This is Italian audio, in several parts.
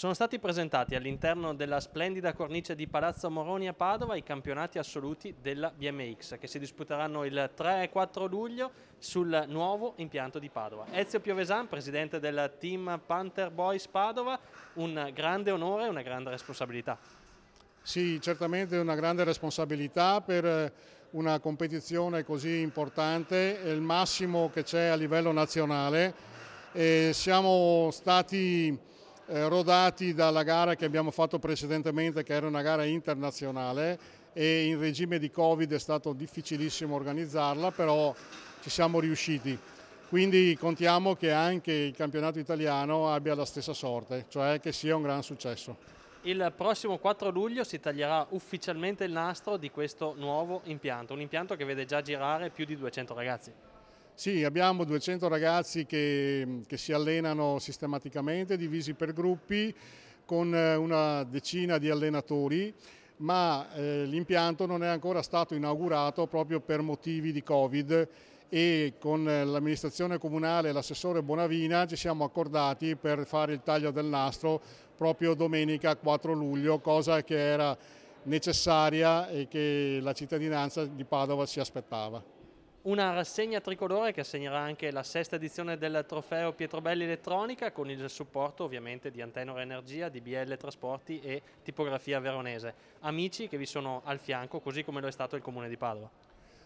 sono stati presentati all'interno della splendida cornice di Palazzo Moroni a Padova i campionati assoluti della BMX che si disputeranno il 3 e 4 luglio sul nuovo impianto di Padova. Ezio Piovesan, presidente del team Panther Boys Padova, un grande onore e una grande responsabilità. Sì, certamente una grande responsabilità per eh, una competizione così importante, è il massimo che c'è a livello nazionale. E siamo stati eh, rodati dalla gara che abbiamo fatto precedentemente che era una gara internazionale e in regime di Covid è stato difficilissimo organizzarla però ci siamo riusciti. Quindi contiamo che anche il campionato italiano abbia la stessa sorte, cioè che sia un gran successo. Il prossimo 4 luglio si taglierà ufficialmente il nastro di questo nuovo impianto, un impianto che vede già girare più di 200 ragazzi. Sì, abbiamo 200 ragazzi che, che si allenano sistematicamente, divisi per gruppi, con eh, una decina di allenatori ma eh, l'impianto non è ancora stato inaugurato proprio per motivi di Covid e con eh, l'amministrazione comunale e l'assessore Bonavina ci siamo accordati per fare il taglio del nastro proprio domenica 4 luglio, cosa che era necessaria e che la cittadinanza di Padova si aspettava. Una rassegna tricolore che assegnerà anche la sesta edizione del trofeo Pietrobelli Elettronica con il supporto ovviamente di Antenora Energia, DBL Trasporti e Tipografia Veronese. Amici che vi sono al fianco, così come lo è stato il Comune di Padova.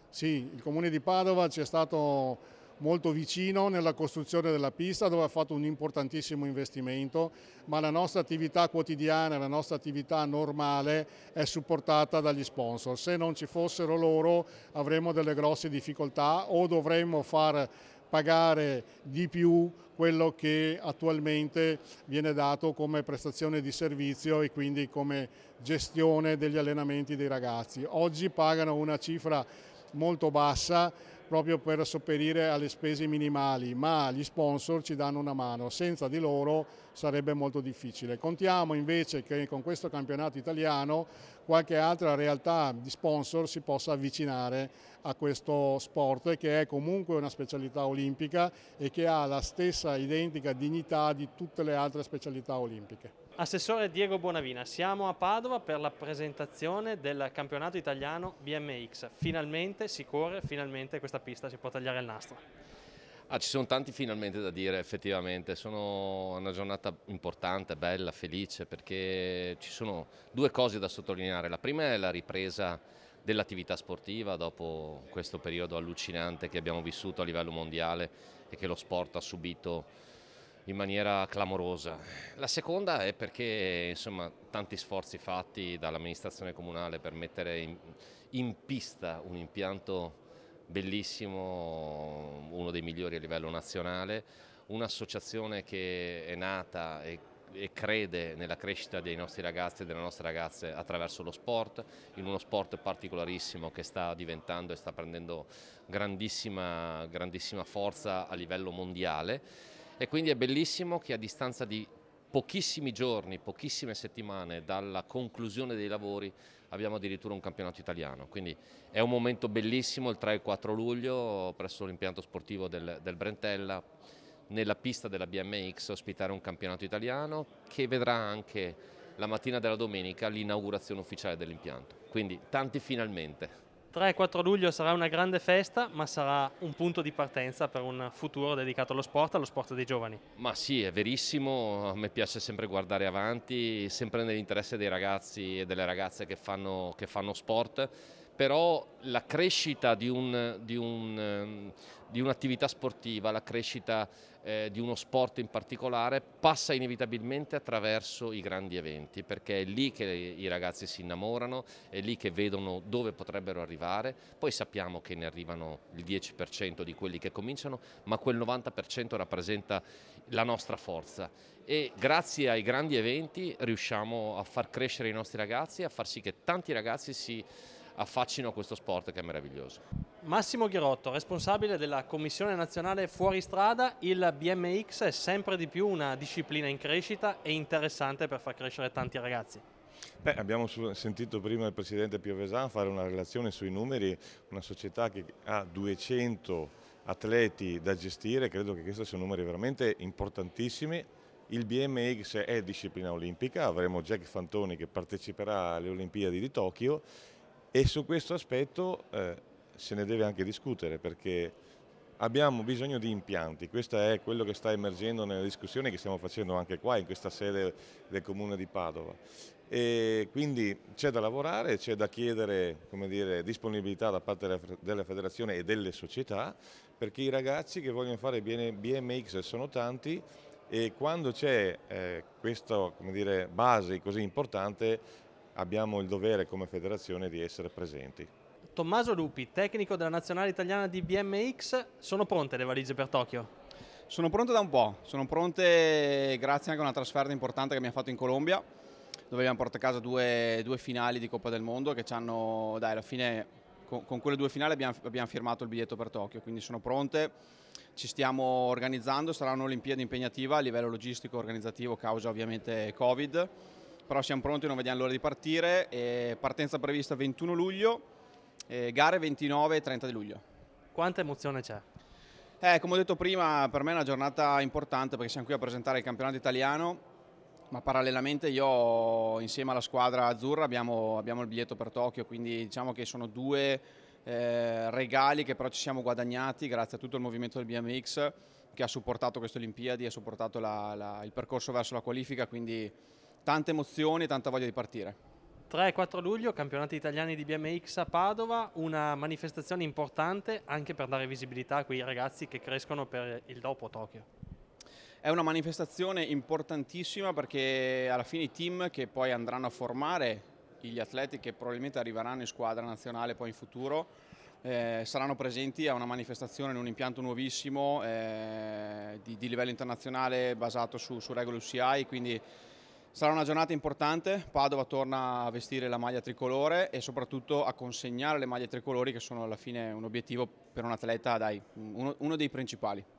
Sì, il Comune di Padova ci è stato molto vicino nella costruzione della pista dove ha fatto un importantissimo investimento, ma la nostra attività quotidiana, la nostra attività normale è supportata dagli sponsor. Se non ci fossero loro avremmo delle grosse difficoltà o dovremmo far pagare di più quello che attualmente viene dato come prestazione di servizio e quindi come gestione degli allenamenti dei ragazzi. Oggi pagano una cifra molto bassa proprio per sopperire alle spese minimali, ma gli sponsor ci danno una mano, senza di loro sarebbe molto difficile. Contiamo invece che con questo campionato italiano qualche altra realtà di sponsor si possa avvicinare a questo sport che è comunque una specialità olimpica e che ha la stessa identica dignità di tutte le altre specialità olimpiche. Assessore Diego Bonavina, siamo a Padova per la presentazione del campionato italiano BMX. Finalmente si corre, finalmente questa pista si può tagliare il nastro. Ah, ci sono tanti finalmente da dire effettivamente, sono una giornata importante, bella, felice perché ci sono due cose da sottolineare. La prima è la ripresa dell'attività sportiva dopo questo periodo allucinante che abbiamo vissuto a livello mondiale e che lo sport ha subito in maniera clamorosa. La seconda è perché insomma, tanti sforzi fatti dall'amministrazione comunale per mettere in, in, pista un impianto bellissimo, uno dei migliori a livello nazionale, un'associazione che è nata e, e crede nella crescita dei nostri ragazzi e delle nostre ragazze attraverso lo sport, in uno sport particolarissimo che sta diventando e sta prendendo grandissima, grandissima forza a livello mondiale e quindi è bellissimo che a distanza di pochissimi giorni, pochissime settimane dalla conclusione dei lavori abbiamo addirittura un campionato italiano, quindi è un momento bellissimo il 3 e 4 luglio presso l'impianto sportivo del, del Brentella nella pista della BMX ospitare un campionato italiano che vedrà anche la mattina della domenica l'inaugurazione ufficiale dell'impianto, quindi tanti finalmente. 3-4 luglio sarà una grande festa, ma sarà un punto di partenza per un futuro dedicato allo sport, allo sport dei giovani. Ma sì, è verissimo, a me piace sempre guardare avanti, sempre nell'interesse dei ragazzi e delle ragazze che fanno, che fanno sport però la crescita di, un, di, un, ehm, di un'attività sportiva, la crescita eh, di uno sport in particolare passa inevitabilmente attraverso i grandi eventi perché è lì che i ragazzi si innamorano, è lì che vedono dove potrebbero arrivare, poi sappiamo che ne arrivano il 10% di quelli che cominciano, ma quel 90% rappresenta la nostra forza e grazie ai grandi eventi riusciamo a far crescere i nostri ragazzi, a far sì che tanti ragazzi si affaccino a questo sport che è meraviglioso. Massimo Ghirotto, responsabile della Commissione Nazionale Fuoristrada, il BMX è sempre di più una disciplina in crescita e interessante per far crescere tanti ragazzi. Beh, abbiamo sentito prima il Presidente Piovesan fare una relazione sui numeri, una società che ha 200 atleti da gestire, credo che questi siano numeri veramente importantissimi. Il BMX è disciplina olimpica, avremo Jack Fantoni che parteciperà alle Olimpiadi di Tokyo e su questo aspetto eh, se ne deve anche discutere perché abbiamo bisogno di impianti, questo è quello che sta emergendo nelle discussioni che stiamo facendo anche qua in questa sede del comune di Padova. E quindi c'è da lavorare, c'è da chiedere dire, disponibilità da parte della federazione e delle società perché i ragazzi che vogliono fare BMX sono tanti e quando c'è eh, questa base così importante abbiamo il dovere come federazione di essere presenti. Tommaso Lupi, tecnico della nazionale italiana di BMX, sono pronte le valigie per Tokyo? Sono pronte da un po', sono pronte grazie anche a una trasferta importante che abbiamo fatto in Colombia, dove abbiamo portato a casa due, due finali di Coppa del Mondo che ci hanno, dai, alla fine con, con quelle due finali abbiamo, abbiamo firmato il biglietto per Tokyo, quindi sono pronte, ci stiamo organizzando, sarà un'Olimpiade impegnativa a livello logistico, organizzativo, causa ovviamente Covid però siamo pronti, non vediamo l'ora di partire. E partenza prevista 21 luglio, gare 29 e 30 di luglio. Quanta emozione c'è? Eh, come ho detto prima, per me è una giornata importante perché siamo qui a presentare il campionato italiano, ma parallelamente io insieme alla squadra azzurra abbiamo, abbiamo il biglietto per Tokyo, quindi diciamo che sono due eh, regali che però ci siamo guadagnati grazie a tutto il movimento del BMX che ha supportato queste Olimpiadi, ha supportato la, la, il percorso verso la qualifica, quindi tante emozioni e tanta voglia di partire. 3 e 4 luglio, campionati italiani di BMX a Padova, una manifestazione importante anche per dare visibilità a quei ragazzi che crescono per il dopo Tokyo. È una manifestazione importantissima perché alla fine i team che poi andranno a formare gli atleti che probabilmente arriveranno in squadra nazionale poi in futuro eh, saranno presenti a una manifestazione in un impianto nuovissimo eh, di, di, livello internazionale basato su, su regole UCI, quindi Sarà una giornata importante, Padova torna a vestire la maglia tricolore e soprattutto a consegnare le maglie tricolori che sono alla fine un obiettivo per un atleta, dai, uno, uno dei principali.